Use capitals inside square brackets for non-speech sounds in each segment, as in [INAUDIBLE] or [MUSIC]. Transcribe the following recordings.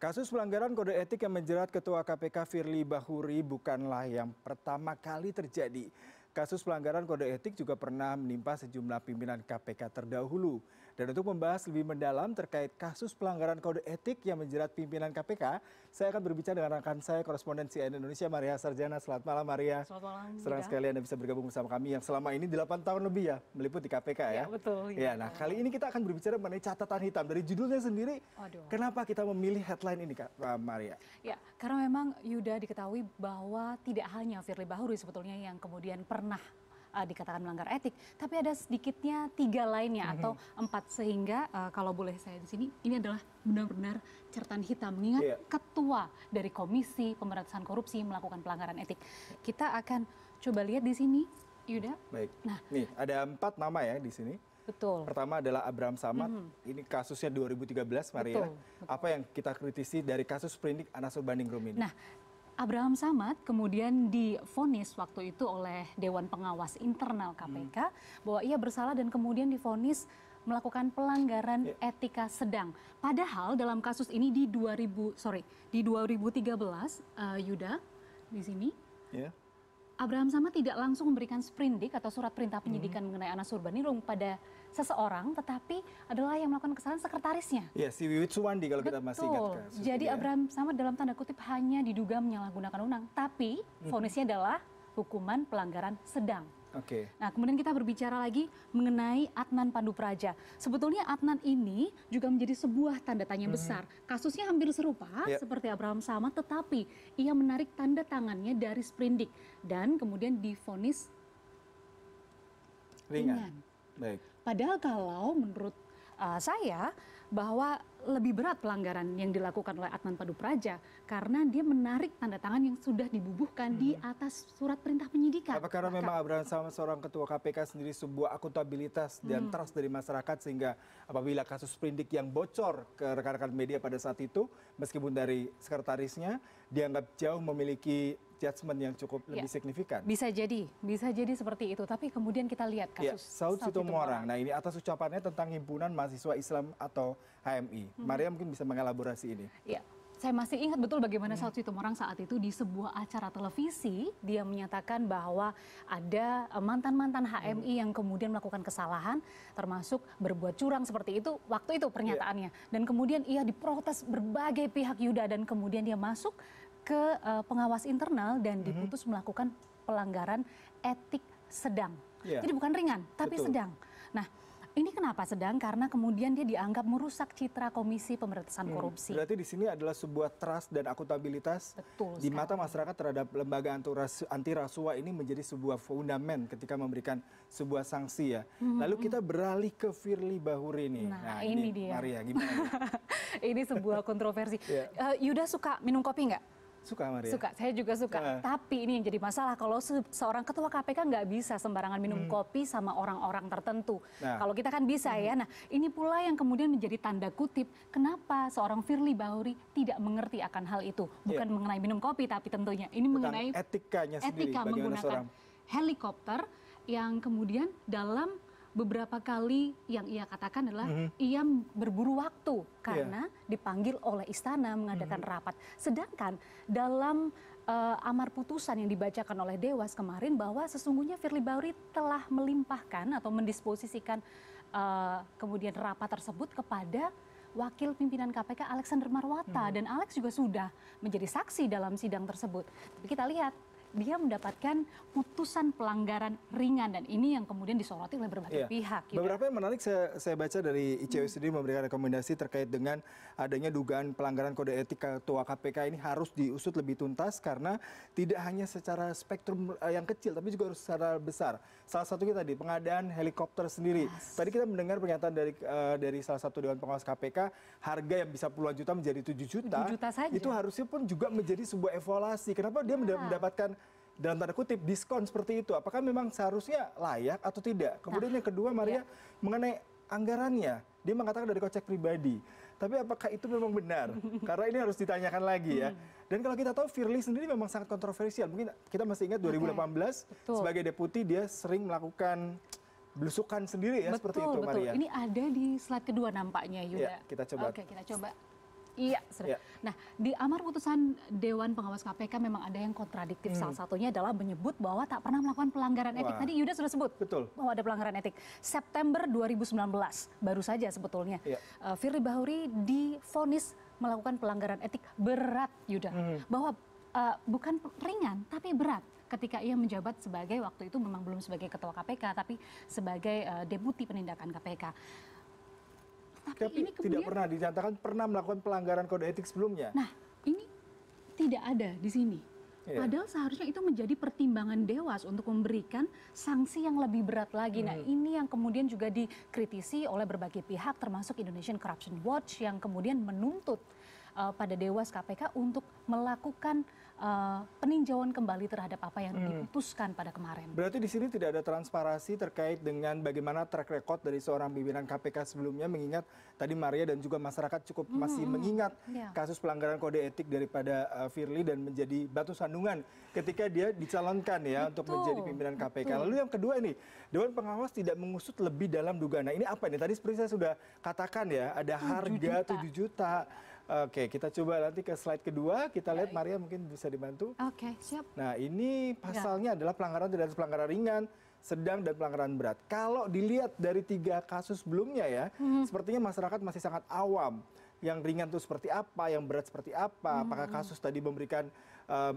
Kasus pelanggaran kode etik yang menjerat Ketua KPK Firly Bahuri bukanlah yang pertama kali terjadi. Kasus pelanggaran kode etik juga pernah menimpa sejumlah pimpinan KPK terdahulu. Dan untuk membahas lebih mendalam terkait kasus pelanggaran kode etik yang menjerat pimpinan KPK, saya akan berbicara dengan rekan saya korespondensi CNN Indonesia Maria Sarjana. Selamat malam Maria. Selamat malam. Senang sekali Anda bisa bergabung bersama kami yang selama ini 8 tahun lebih ya meliput di KPK ya. Ya betul. Ya, ya nah kali ini kita akan berbicara mengenai catatan hitam dari judulnya sendiri. Aduh. Kenapa kita memilih headline ini Kak Maria? Ya, karena memang Yuda diketahui bahwa tidak hanya Firly Bahuri sebetulnya yang kemudian pernah uh, dikatakan melanggar etik, tapi ada sedikitnya tiga lainnya mm -hmm. atau empat sehingga uh, kalau boleh saya di sini ini adalah benar-benar catatan hitam mengingat yeah. ketua dari Komisi Pemberantasan Korupsi melakukan pelanggaran etik. Kita akan coba lihat di sini, Yuda. Baik. Nah, nih ada empat nama ya di sini. Betul. Pertama adalah Abraham Samad. Mm -hmm. Ini kasusnya 2013, Maria. Betul, betul. Apa yang kita kritisi dari kasus perindik Anasur Urbaningrum ini? Nah, Abraham Samad kemudian difonis waktu itu oleh Dewan Pengawas Internal KPK hmm. bahwa ia bersalah dan kemudian difonis melakukan pelanggaran yeah. etika sedang. Padahal dalam kasus ini di 2000 sorry di 2013 uh, eh, Yuda di sini. Yeah. Abraham Samad tidak langsung memberikan sprindik atau surat perintah penyidikan hmm. mengenai Anas Urbaningrum pada seseorang, tetapi adalah yang melakukan kesalahan sekretarisnya. Ya, si Wiwit Suwandi kalau Betul. kita masih ingat. Betul. Jadi ya. Abraham Samad dalam tanda kutip hanya diduga menyalahgunakan undang, tapi fonisnya adalah hukuman pelanggaran sedang. Oke. Okay. Nah, kemudian kita berbicara lagi mengenai Adnan Pandu Praja. Sebetulnya Adnan ini juga menjadi sebuah tanda tanya -hmm. besar. Kasusnya hampir serupa yep. Ya. seperti Abraham Samad, tetapi ia menarik tanda tangannya dari Sprindik dan kemudian difonis ringan. ringan. Baik padahal kalau menurut ah, saya bahwa lebih berat pelanggaran yang dilakukan oleh Adnan Padu Praja karena dia menarik tanda tangan yang sudah dibubuhkan hmm. di atas surat perintah penyidikan. Apa karena memang Abraham sama seorang ketua KPK sendiri sebuah akuntabilitas dan hmm. trust dari masyarakat sehingga apabila kasus perindik yang bocor ke rekan-rekan media pada saat itu meskipun dari sekretarisnya dianggap jauh memiliki judgement yang cukup ya. lebih signifikan. Bisa jadi, bisa jadi seperti itu. Tapi kemudian kita lihat ya, kasus ya, Saud Situmorang. Nah ini atas ucapannya tentang himpunan mahasiswa Islam atau HMI. Maria mungkin bisa mengelaborasi ini. Ya. Saya masih ingat betul bagaimana hmm. Saud Situmorang saat itu di sebuah acara televisi dia menyatakan bahwa ada e, mantan-mantan HMI yang kemudian melakukan kesalahan termasuk berbuat curang seperti itu waktu itu pernyataannya iya. dan kemudian ia diprotes berbagai pihak Yuda dan kemudian dia masuk ke e, pengawas internal dan hmm. diputus melakukan pelanggaran etik sedang. Iya. Jadi bukan ringan tapi betul. sedang. Nah, ini kenapa sedang? Karena kemudian dia dianggap merusak citra Komisi Pemberantasan hmm. Korupsi. Berarti di sini adalah sebuah trust dan akuntabilitas Betul di mata masyarakat terhadap lembaga anti rasuah ini menjadi sebuah fondamen ketika memberikan sebuah sanksi ya. Hmm. Lalu hmm. kita beralih ke Firly Bahuri ini. Nah, nah ini, ini dia. Maria gimana? [LAUGHS] ini sebuah kontroversi. [LAUGHS] yeah. Ya. uh, Yuda suka minum kopi nggak? Suka Maria. Suka, saya juga suka. Tapi ini yang jadi masalah kalau se seorang ketua KPK nggak bisa sembarangan minum hmm. kopi sama orang-orang tertentu. Nah. Kalau kita kan bisa ya. hmm. ya. Nah, ini pula yang kemudian menjadi tanda kutip kenapa seorang Firly Bahuri tidak mengerti akan hal itu. Iya. Bukan yeah. mengenai minum kopi tapi tentunya ini Bukan mengenai etikanya sendiri etika menggunakan seorang... helikopter yang kemudian dalam beberapa kali yang ia katakan adalah mm -hmm. ia berburu waktu iya. karena yeah. dipanggil oleh istana mengadakan mm -hmm. rapat. Sedangkan dalam uh, amar putusan yang dibacakan oleh Dewas kemarin bahwa sesungguhnya Firly Bauri telah melimpahkan atau mendisposisikan uh, kemudian rapat tersebut kepada Wakil Pimpinan KPK Alexander Marwata hmm. dan Alex juga sudah menjadi saksi dalam sidang tersebut. Tapi kita lihat dia mendapatkan putusan pelanggaran ringan dan ini yang kemudian disoroti oleh berbagai iya. pihak. Yuda. Gitu. Beberapa yang menarik saya, saya baca dari ICW hmm. sendiri memberikan rekomendasi terkait dengan adanya dugaan pelanggaran kode etik ketua KPK ini harus diusut lebih tuntas karena tidak hanya secara spektrum eh, yang kecil tapi juga secara besar. Salah satu kita tadi pengadaan helikopter sendiri. Yes. Tadi kita mendengar pernyataan dari uh, dari salah satu dewan pengawas KPK harga yang bisa puluhan juta menjadi 7 juta. 7 juta saja. Itu harusnya pun juga menjadi sebuah evaluasi. Kenapa dia ya. mendapatkan dalam tanda kutip diskon seperti itu apakah memang seharusnya layak atau tidak kemudian nah, yang kedua Maria iya. mengenai anggarannya dia mengatakan dari kocek pribadi tapi apakah itu memang benar [LAUGHS] karena ini harus ditanyakan lagi ya hmm. dan kalau kita tahu Firly sendiri memang sangat kontroversial mungkin kita masih ingat 2018 okay. sebagai deputi dia sering melakukan belusukan sendiri ya betul, seperti itu betul. Maria ini ada di slide kedua nampaknya Yuda ya, kita coba oke kita coba Iya, sudah. Ya. Nah, di amar putusan Dewan Pengawas KPK memang ada yang kontradiktif. Hmm. Salah satunya adalah menyebut bahwa tak pernah melakukan pelanggaran Wah. etik. Tadi Yuda sudah sebut Betul. bahwa ada pelanggaran etik. September 2019 baru saja sebetulnya ya. uh, Firly Bahuri difonis melakukan pelanggaran etik berat, Yuda. Hmm. Bahwa uh, bukan ringan tapi berat ketika ia menjabat sebagai waktu itu memang belum sebagai ketua KPK tapi sebagai uh, deputi penindakan KPK tapi ini kemudian, tidak pernah dinyatakan pernah melakukan pelanggaran kode etik sebelumnya. Nah, ini tidak ada di sini. Yeah. Padahal seharusnya itu menjadi pertimbangan dewas untuk memberikan sanksi yang lebih berat lagi. Mm. Nah, hmm. ini yang kemudian juga dikritisi oleh berbagai pihak, termasuk Indonesian Corruption Watch yang kemudian menuntut uh, pada dewas KPK untuk melakukan uh, peninjauan kembali terhadap apa yang hmm. diputuskan pada kemarin. Berarti di sini tidak ada transparansi terkait dengan bagaimana track record dari seorang pimpinan KPK sebelumnya mengingat tadi Maria dan juga masyarakat cukup hmm. masih hmm, mengingat yeah. kasus pelanggaran kode etik daripada uh, Firly dan menjadi batu sandungan ketika dia dicalonkan ya Betul. untuk menjadi pimpinan KPK. Betul. Lalu yang kedua ini, Dewan Pengawas tidak mengusut lebih dalam dugaan. Nah, ini apa ini? Tadi seperti saya sudah katakan ya, ada 7 harga juta. 7 juta Oke, kita coba nanti ke slide kedua. Kita lihat Maria mungkin bisa dibantu. Oke, siap. Nah, ini iya. pasalnya adalah pelanggaran tidak pelanggaran ringan, sedang dan pelanggaran berat. Kalau dilihat dari tiga kasus sebelumnya ya, hmm. sepertinya masyarakat masih sangat awam. Yang ringan itu seperti apa, yang berat seperti apa? Hmm. Apakah kasus tadi memberikan um,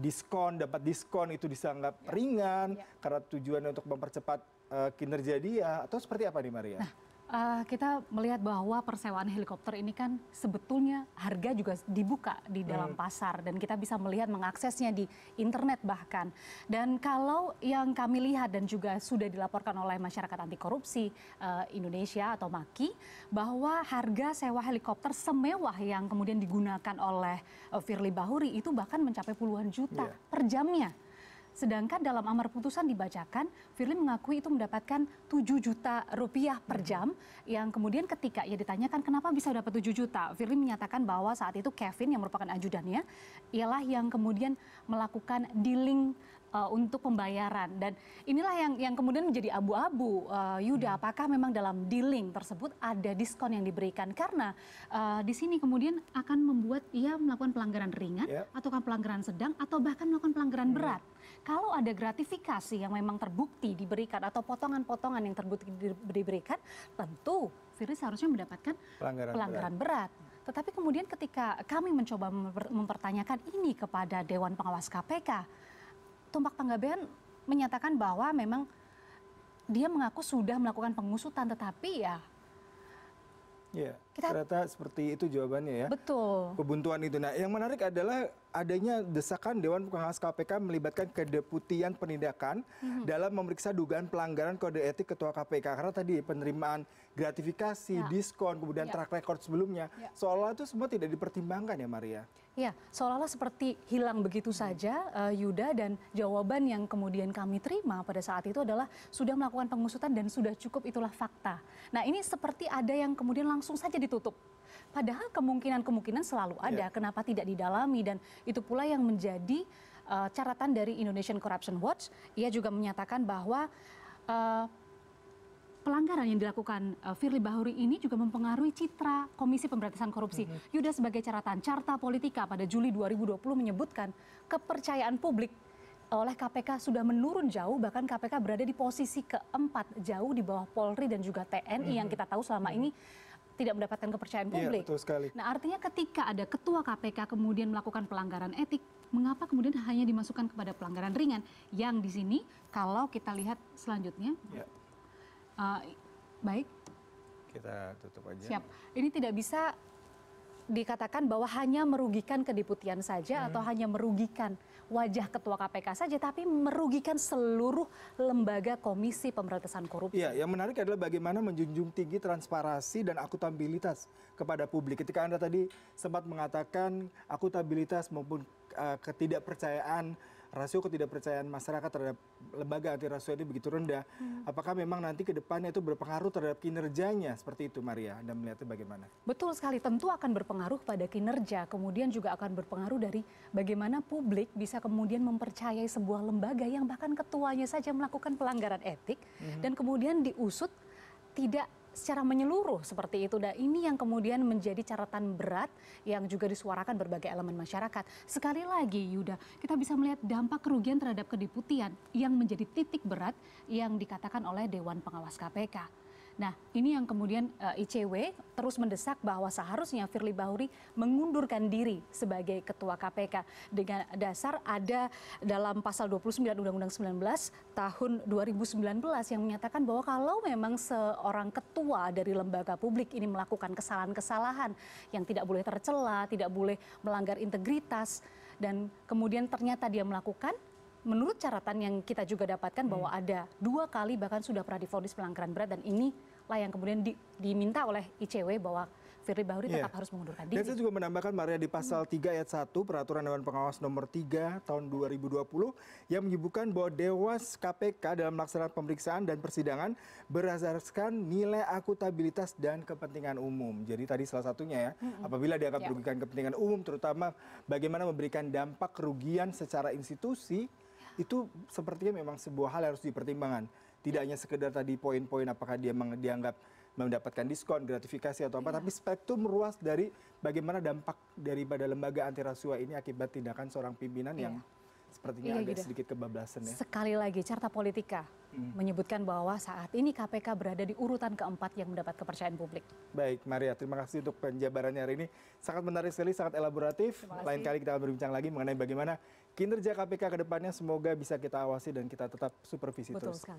diskon, dapat diskon itu dianggap ya. ringan ya. karena tujuannya untuk mempercepat uh, kinerja dia atau seperti apa nih Maria? Nah Uh, kita melihat bahwa persewaan helikopter ini kan sebetulnya harga juga dibuka di hmm. dalam hmm. pasar dan kita bisa melihat mengaksesnya di internet bahkan. Dan kalau yang kami lihat dan juga sudah dilaporkan oleh masyarakat anti korupsi uh, Indonesia atau MAKI bahwa harga sewa helikopter semewah yang kemudian digunakan oleh uh, Firly Bahuri itu bahkan mencapai puluhan juta yeah. per jamnya. Sedangkan dalam amar putusan dibacakan, Firly mengakui itu mendapatkan 7 juta rupiah per hmm. jam yang kemudian ketika ia ditanyakan kenapa bisa dapat 7 juta, Firly menyatakan bahwa saat itu Kevin yang merupakan ajudannya ialah yang kemudian melakukan dealing uh, untuk pembayaran dan inilah yang yang kemudian menjadi abu-abu uh, Yuda hmm. apakah memang dalam dealing tersebut ada diskon yang diberikan karena uh, di sini kemudian akan membuat ia melakukan pelanggaran ringan yeah. atau pelanggaran sedang atau bahkan melakukan pelanggaran hmm. berat kalau ada gratifikasi yang memang terbukti diberikan atau potongan-potongan yang terbukti diberikan, tentu Firly seharusnya mendapatkan pelanggaran, pelanggaran berat. berat. Tetapi kemudian ketika kami mencoba mempertanyakan ini kepada Dewan Pengawas KPK, Tumpak Panggabean menyatakan bahwa memang dia mengaku sudah melakukan pengusutan, tetapi ya yeah. Kita... Ternyata seperti itu jawabannya ya. Betul. Kebuntuan itu. Nah, yang menarik adalah adanya desakan Dewan Pengawas KPK melibatkan kedeputian penindakan -hmm. dalam memeriksa dugaan pelanggaran kode etik Ketua KPK. Karena tadi penerimaan gratifikasi, ya. diskon, kemudian ya. track record sebelumnya, ya. seolah itu semua tidak dipertimbangkan ya Maria. Ya, seolah-olah seperti hilang begitu hmm. saja uh, Yuda dan jawaban yang kemudian kami terima pada saat itu adalah sudah melakukan pengusutan dan sudah cukup itulah fakta. Nah ini seperti ada yang kemudian langsung saja ditutup. Padahal kemungkinan-kemungkinan selalu ada, yeah. kenapa tidak didalami dan itu pula yang menjadi uh, eh, catatan dari Indonesian Corruption Watch. Ia juga menyatakan bahwa uh, pelanggaran yang dilakukan uh, Firly Bahuri ini juga mempengaruhi citra Komisi Pemberantasan Korupsi. Mm -hmm. Yuda sebagai catatan Carta Politika pada Juli 2020 menyebutkan kepercayaan publik oleh KPK sudah menurun jauh bahkan KPK berada di posisi keempat jauh di bawah Polri dan juga TNI mm -hmm. yang mhm. kita tahu selama mm -hmm. ini tidak mendapatkan kepercayaan iya, publik. Iya, betul sekali. Nah, artinya ketika ada ketua KPK kemudian melakukan pelanggaran etik, mengapa kemudian hanya dimasukkan kepada pelanggaran ringan yang di sini kalau kita lihat selanjutnya? Uh, baik. Kita tutup aja. Siap. Ini tidak bisa dikatakan bahwa hanya merugikan kediputian saja hmm. atau hanya merugikan wajah ketua KPK saja, tapi merugikan seluruh lembaga Komisi Pemberantasan Korupsi. Ya, yang menarik adalah bagaimana menjunjung tinggi transparansi dan akuntabilitas kepada publik. Ketika Anda tadi sempat mengatakan akuntabilitas maupun uh, ketidakpercayaan rasio ketidakpercayaan masyarakat terhadap lembaga anti rasio ini begitu rendah. Hmm. Apakah memang nanti ke depannya itu berpengaruh terhadap kinerjanya seperti itu Maria? Anda melihatnya bagaimana? Betul sekali, tentu akan berpengaruh pada kinerja, kemudian juga akan berpengaruh dari bagaimana publik bisa kemudian mempercayai sebuah lembaga yang bahkan ketuanya saja melakukan pelanggaran etik hmm. dan kemudian diusut tidak secara menyeluruh seperti itu. Dan ini yang kemudian menjadi catatan berat yang juga disuarakan berbagai elemen masyarakat. Sekali lagi Yuda, kita bisa melihat dampak kerugian terhadap kediputian yang menjadi titik berat yang dikatakan oleh Dewan Pengawas KPK. Nah, ini yang kemudian uh, eh, ICW terus mendesak bahwa seharusnya Firly Bahuri mengundurkan diri sebagai ketua KPK dengan dasar ada dalam pasal 29 Undang-Undang 19 tahun 2019 yang menyatakan bahwa kalau memang seorang ketua dari lembaga publik ini melakukan kesalahan-kesalahan yang tidak boleh tercela, tidak boleh melanggar integritas dan kemudian ternyata dia melakukan menurut catatan yang kita juga dapatkan bahwa hmm. ada dua kali bahkan sudah pernah difonis pelanggaran berat dan ini lah yang kemudian di, diminta oleh ICW bahwa Firly Bahuri iya. tetap harus mengundurkan diri. Dan saya juga menambahkan Maria di pasal 3 hmm. ayat 1 Peraturan Dewan Pengawas nomor 3 tahun 2020 yang menyebutkan bahwa Dewas KPK dalam melaksanakan pemeriksaan dan persidangan berdasarkan nilai akuntabilitas dan kepentingan umum. Jadi tadi salah satunya ya, hmm apabila dianggap yeah. merugikan kepentingan umum terutama bagaimana memberikan dampak kerugian secara institusi itu sepertinya memang sebuah hal yang harus dipertimbangkan. Tidak hanya sekedar tadi poin-poin apakah dia dianggap mendapatkan diskon, gratifikasi atau apa, ya. tapi spektrum ruas dari bagaimana dampak daripada lembaga anti rasuah ini akibat tindakan seorang pimpinan ya. yang iya sepertinya iya, agak gitu. sedikit kebablasan ya. Sekali lagi, carta politika hmm. menyebutkan bahwa saat ini KPK berada di urutan keempat yang mendapat kepercayaan publik. Baik, Maria, terima kasih untuk penjabarannya hari ini. Sangat menarik sekali, sangat elaboratif. Lain kali kita akan berbincang lagi mengenai bagaimana kinerja KPK ke depannya. Semoga bisa kita awasi dan kita tetap supervisi Betul terus. Sekali.